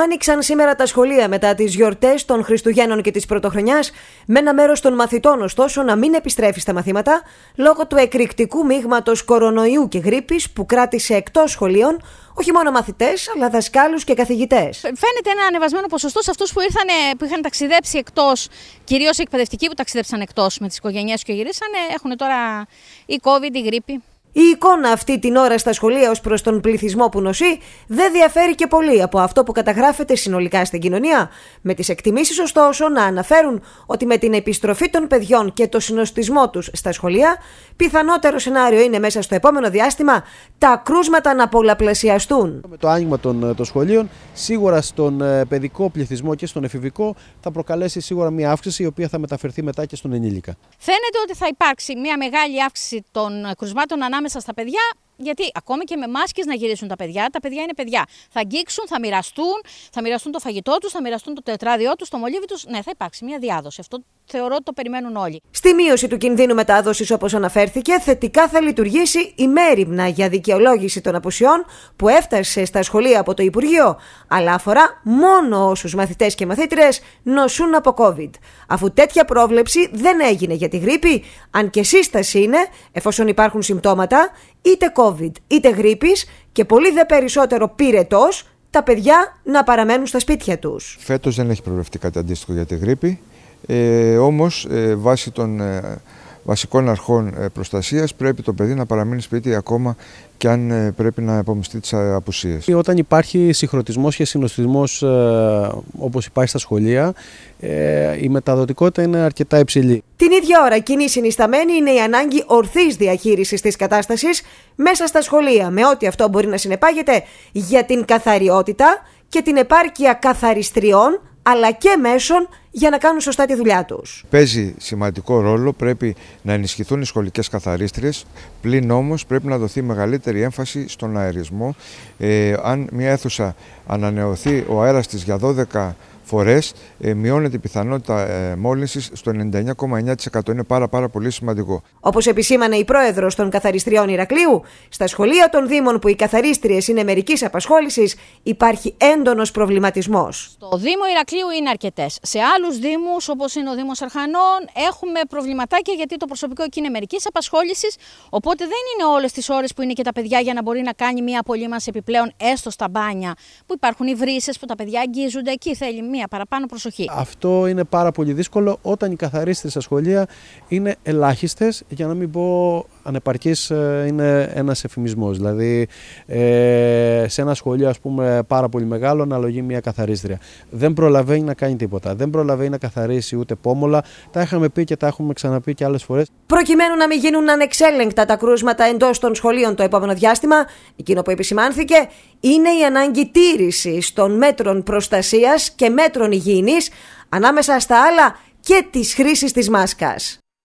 άνοιξαν σήμερα τα σχολεία μετά τις γιορτές των Χριστουγέννων και της Πρωτοχρονιάς, με ένα μέρος των μαθητών ωστόσο να μην επιστρέφει στα μαθήματα λόγω του εκρηκτικού μείγματος κορονοϊού και γρήπης που κράτησε εκτός σχολείων όχι μόνο μαθητές, αλλά δασκάλους και καθηγητές. Φαίνεται ένα ανεβασμένο ποσοστό σε αυτούς που, που είχαν ταξιδέψει εκτός, κυρίως οι εκπαιδευτικοί που ταξίδεψαν εκτός με τις οικογένειές και γυρίσανε. Έχουν τώρα η COVID, η γρήπη. Η εικόνα αυτή την ώρα στα σχολεία ως προς τον πληθυσμό που νοσεί δεν διαφέρει και πολύ από αυτό που καταγράφεται συνολικά στην κοινωνία. Με τις εκτιμήσεις, ωστόσο, να αναφέρουν ότι με την επιστροφή των παιδιών και το συνοστισμό τους στα σχολεία, πιθανότερο σενάριο είναι μέσα στο επόμενο διάστημα τα κρούσματα να πολλαπλασιαστούν. Με το άνοιγμα των, ε, των σχολείων, σίγουρα στον ε, παιδικό πληθυσμό και στον εφηβικό θα προκαλέσει σίγουρα μια αύξηση η οποία θα μεταφερθεί μετά και στον ενήλικα. Φαίνεται ότι θα υπάρξει μια μεγάλη αύξηση των ε, κρουσμάτων ανάμεσα μέσα στα παιδιά γιατί ακόμη και με μάσκες να γυρίσουν τα παιδιά, τα παιδιά είναι παιδιά. Θα αγγίξουν, θα μοιραστούν, θα μοιραστούν το φαγητό τους, θα μοιραστούν το τετράδιό τους, το μολύβι τους. Ναι, θα υπάρξει μια διάδοση. Αυτό θεωρώ ότι το περιμένουν όλοι. Στη μείωση του κινδύνου μετάδοσης, όπως αναφέρθηκε, θετικά θα λειτουργήσει η μέρημνα για δικαιολόγηση των απουσιών που έφτασε στα σχολεία από το Υπουργείο, αλλά αφορά μόνο όσους μαθητές και μαθήτρε νοσούν από COVID. Αφού τέτοια πρόβλεψη δεν έγινε για τη γρήπη, αν και σύσταση είναι, εφόσον υπάρχουν συμπτώματα, είτε COVID COVID είτε γρήπης και πολύ δε περισσότερο πυρετός, τα παιδιά να παραμένουν στα σπίτια τους. Φέτος δεν έχει προβλεφτεί κάτι αντίστοιχο για τη γρήπη, ε, όμως ε, βάσει των... Ε, βασικών αρχών ε, προστασίας, πρέπει το παιδί να παραμείνει σπίτι ακόμα και αν ε, πρέπει να υπομειστεί τις ε, απουσίες. Όταν υπάρχει συγχρονισμός και συνοστισμός όπως υπάρχει στα σχολεία, η μεταδοτικότητα είναι αρκετά υψηλή. Την ίδια ώρα, κοινή συνισταμένη είναι η ανάγκη ορθής διαχείρισης της κατάστασης μέσα στα σχολεία, με ό,τι αυτό μπορεί να συνεπάγεται για την καθαριότητα και την επάρκεια καθαριστριών αλλά και μέσων για να κάνουν σωστά τη δουλειά τους. Παίζει σημαντικό ρόλο, πρέπει να ενισχυθούν οι σχολικές καθαρίστριες. Πλην όμως πρέπει να δοθεί μεγαλύτερη έμφαση στον αερισμό. Ε, αν μια αίθουσα ανανεωθεί ο αέρας της για 12 φορές ε, μειώνεται η πιθανότητα ε, μόλυνσης στο 99,9%. Είναι πάρα πάρα πολύ σημαντικό. Όπως επισήμανε η πρόεδρος των καθαριστριών Ηρακλείου, στα σχολεία των Δήμων που οι καθαρίστριες είναι μερικής απασχόλησης, υπάρχει έντονος προβληματισμός. Στο Δήμο Ηρακλείου είναι αρκετές. Σε άλλους Δήμους όπως είναι ο Δήμος Αρχανών έχουμε προβληματάκια γιατί το προσωπικό εκεί είναι μερικής απασχόλησης οπότε δεν είναι όλες τις ώρες που είναι και τα παιδιά για να μπορεί να κάνει μια απολύμανση επιπλέον έστω στα μπάνια που υπάρχουν οι βρύσες που τα παιδιά αγγίζονται εκεί θέλει μια παραπάνω προσοχή. Αυτό είναι πάρα πολύ δύσκολο όταν οι καθαρίστρες στα σχολεία είναι ελάχιστες, για να μην πω ανεπαρκής ε, είναι ένας εφημισμός. Δηλαδή ε, σε ένα σχολείο ας πούμε πάρα πολύ μεγάλο αναλογεί μια καθαρίστρια. Δεν προλαβαίνει να κάνει τίποτα, δεν προλαβαίνει να καθαρίσει ούτε πόμολα. Τα είχαμε πει και τα έχουμε ξαναπεί και άλλες φορές. Προκειμένου να μην γίνουν ανεξέλεγκτα τα κρούσματα εντός των σχολείων το επόμενο διάστημα, εκείνο που επισημάνθηκε είναι η ανάγκη τήρησης των μέτρων προστασίας και μέτρων μέτρων ανάμεσα στα άλλα και της χρήσης της μάσκας.